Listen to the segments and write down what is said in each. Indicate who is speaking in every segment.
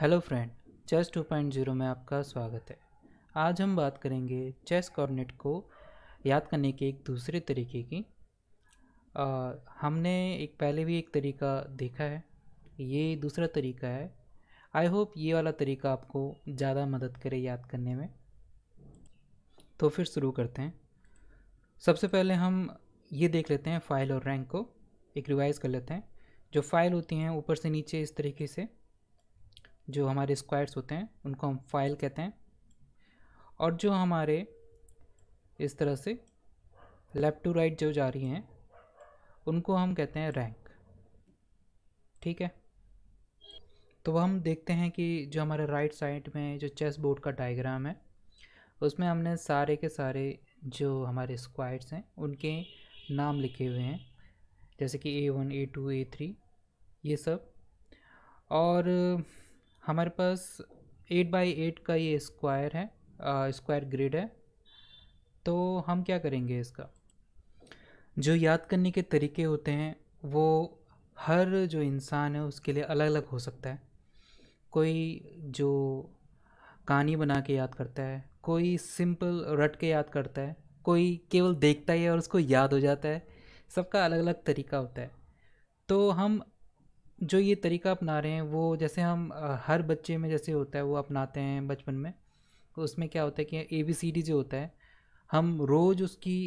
Speaker 1: hello friend chess 2.0 में आपका स्वागत है आज हम बात करेंगे चेस कॉर्नेट को याद करने के एक दूसरे तरीके की आ, हमने एक पहले भी एक तरीका देखा है ये दूसरा तरीका है आई होप ये वाला तरीका आपको ज़्यादा मदद करे याद करने में तो फिर शुरू करते हैं सबसे पहले हम ये देख लेते हैं फाइल और रैंक को एक रिवाइज़ कर लेते हैं जो फाइल होती हैं ऊपर से नीचे इस तरीके से जो हमारे स्क्वायर्स होते हैं उनको हम फाइल कहते हैं और जो हमारे इस तरह से लेफ़्ट टू राइट जो जा रही हैं उनको हम कहते हैं रैंक ठीक है तो हम देखते हैं कि जो हमारे राइट साइड में जो चेस बोर्ड का डायग्राम है उसमें हमने सारे के सारे जो हमारे स्क्वायर्स हैं उनके नाम लिखे हुए हैं जैसे कि A one A two A three ये सब और हमारे पास एट बाई एट का ये स्क्वायर है स्क्वायर ग्रिड है तो हम क्या करेंगे इसका जो याद करने के तरीके होते हैं वो हर जो इंसान है उसके लिए अलग अलग हो सकता है कोई जो कहानी बना के याद करता है कोई सिंपल रट के याद करता है कोई केवल देखता ही है और उसको याद हो जाता है सबका अलग अलग तरीका होता है तो हम जो ये तरीका अपना रहे हैं वो जैसे हम हर बच्चे में जैसे होता है वो अपनाते हैं बचपन में तो उसमें क्या होता है कि ए बी सी डी जो होता है हम रोज़ उसकी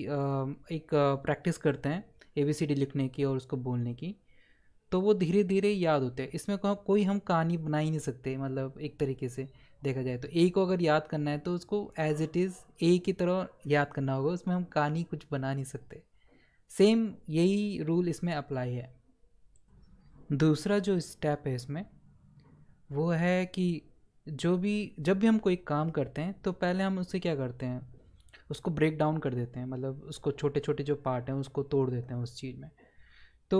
Speaker 1: एक प्रैक्टिस करते हैं ए बी सी डी लिखने की और उसको बोलने की तो वो धीरे धीरे याद होते हैं इसमें कोई हम कहानी बना ही नहीं सकते मतलब एक तरीके से देखा जाए तो ए को अगर याद करना है तो उसको एज इट इज़ ए की तरह याद करना होगा उसमें हम कहानी कुछ बना नहीं सकते सेम यही रूल इसमें अप्लाई है दूसरा जो स्टेप है इसमें वो है कि जो भी जब भी हम कोई काम करते हैं तो पहले हम उससे क्या करते हैं उसको ब्रेक डाउन कर देते हैं मतलब उसको छोटे छोटे जो पार्ट हैं उसको तोड़ देते हैं उस चीज़ में तो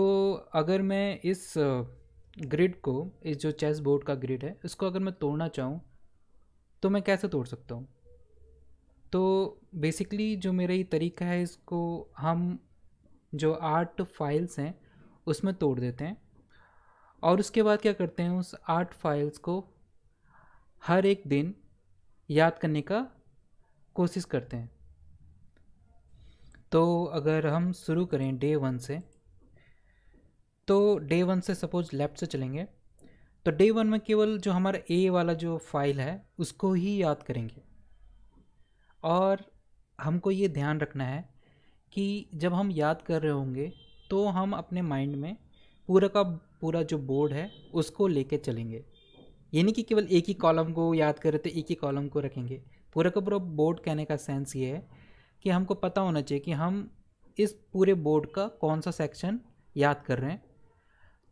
Speaker 1: अगर मैं इस ग्रिड को इस जो चेस बोर्ड का ग्रिड है इसको अगर मैं तोड़ना चाहूँ तो मैं कैसे तोड़ सकता हूँ तो बेसिकली जो मेरा ये तरीका है इसको हम जो आर्ट फाइल्स हैं उसमें तोड़ देते हैं और उसके बाद क्या करते हैं उस आर्ट फाइल्स को हर एक दिन याद करने का कोशिश करते हैं तो अगर हम शुरू करें डे वन से तो डे वन से सपोज लेफ्ट से चलेंगे तो डे वन में केवल जो हमारा ए वाला जो फाइल है उसको ही याद करेंगे और हमको ये ध्यान रखना है कि जब हम याद कर रहे होंगे तो हम अपने माइंड में पूरा का पूरा जो बोर्ड है उसको लेके चलेंगे यानी कि केवल एक ही कॉलम को याद करें तो एक ही कॉलम को रखेंगे पूरा का पूरा बोर्ड कहने का सेंस ये है कि हमको पता होना चाहिए कि हम इस पूरे बोर्ड का कौन सा सेक्शन याद कर रहे हैं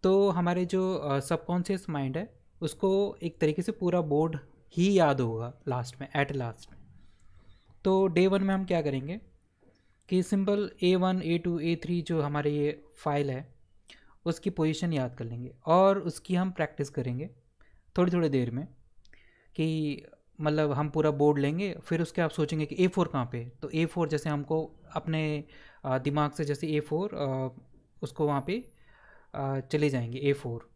Speaker 1: तो हमारे जो सबकॉन्शियस माइंड है उसको एक तरीके से पूरा बोर्ड ही याद होगा लास्ट में एट लास्ट में तो डे वन में हम क्या करेंगे कि simple A one A two A three जो हमारे ये फाइल है उसकी पोजीशन याद कर लेंगे और उसकी हम प्रैक्टिस करेंगे थोड़ी थोड़ी देर में कि मतलब हम पूरा बोर्ड लेंगे फिर उसके आप सोचेंगे कि ए फोर कहाँ पर तो ए फोर जैसे हमको अपने दिमाग से जैसे ए फोर उसको वहाँ पे चले जाएंगे ए फोर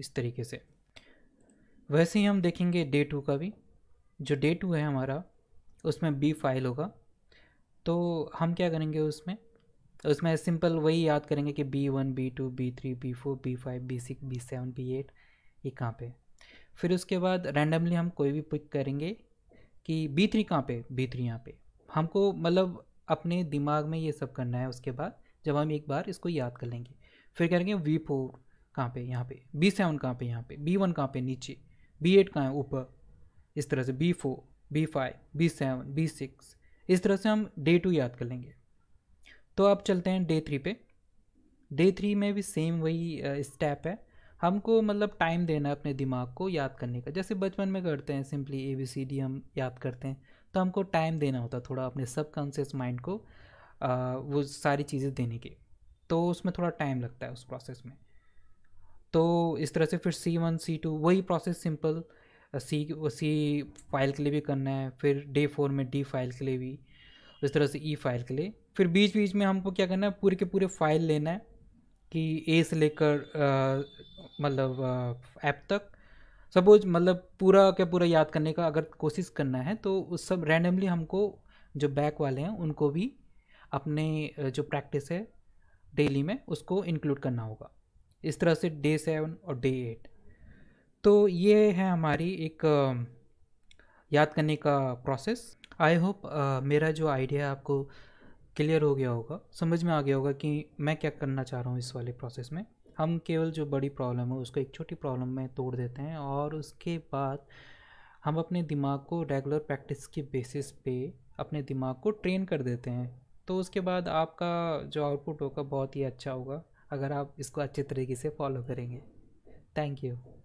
Speaker 1: इस तरीके से वैसे ही हम देखेंगे डे टू का भी जो डे टू है हमारा उसमें बी फाइल होगा तो हम क्या करेंगे उसमें तो उसमें सिंपल वही याद करेंगे कि B one B two B three B four B five B six B seven B eight ये कहाँ पे फिर उसके बाद रैंडमली हम कोई भी पिक करेंगे कि बी थ्री कहाँ पे बी थ्री यहाँ पे हमको मतलब अपने दिमाग में ये सब करना है उसके बाद जब हम एक बार इसको याद कर लेंगे फिर करेंगे वी फोर कहाँ पे यहाँ पे बी सेवन कहाँ पे यहाँ पे बी वन कहाँ पे नीचे बी एट कहाँ है ऊपर इस तरह से B four B five B seven B six इस तरह से हम डे टू याद कर लेंगे तो अब चलते हैं डे थ्री पे डे थ्री में भी सेम वही स्टेप है हमको मतलब टाइम देना है अपने दिमाग को याद करने का जैसे बचपन में करते हैं simply A B C D हम याद करते हैं तो हमको टाइम देना होता है थोड़ा अपने सबकॉन्शियस माइंड को आ, वो सारी चीज़ें देने के तो उसमें थोड़ा टाइम लगता है उस प्रोसेस में तो इस तरह से फिर सी वन सी टू वही process simple C C file के लिए भी करना है फिर डे फोर में डी फाइल के लिए भी इस तरह से ई e फाइल के लिए फिर बीच बीच में हमको क्या करना है पूरे के पूरे फाइल लेना है कि ए से लेकर मतलब ऐप तक सपोज मतलब पूरा क्या पूरा याद करने का अगर कोशिश करना है तो उस सब रैंडमली हमको जो बैक वाले हैं उनको भी अपने जो प्रैक्टिस है डेली में उसको इंक्लूड करना होगा इस तरह से डे सेवन और डे एट तो ये है हमारी एक याद करने का प्रोसेस आई होप uh, मेरा जो आइडिया आपको क्लियर हो गया होगा समझ में आ गया होगा कि मैं क्या करना चाह रहा हूँ इस वाले प्रोसेस में हम केवल जो बड़ी प्रॉब्लम है उसको एक छोटी प्रॉब्लम में तोड़ देते हैं और उसके बाद हम अपने दिमाग को रेगुलर प्रैक्टिस के बेसिस पे अपने दिमाग को ट्रेन कर देते हैं तो उसके बाद आपका जो आउटपुट होगा बहुत ही अच्छा होगा अगर आप इसको अच्छे तरीके से फॉलो करेंगे थैंक यू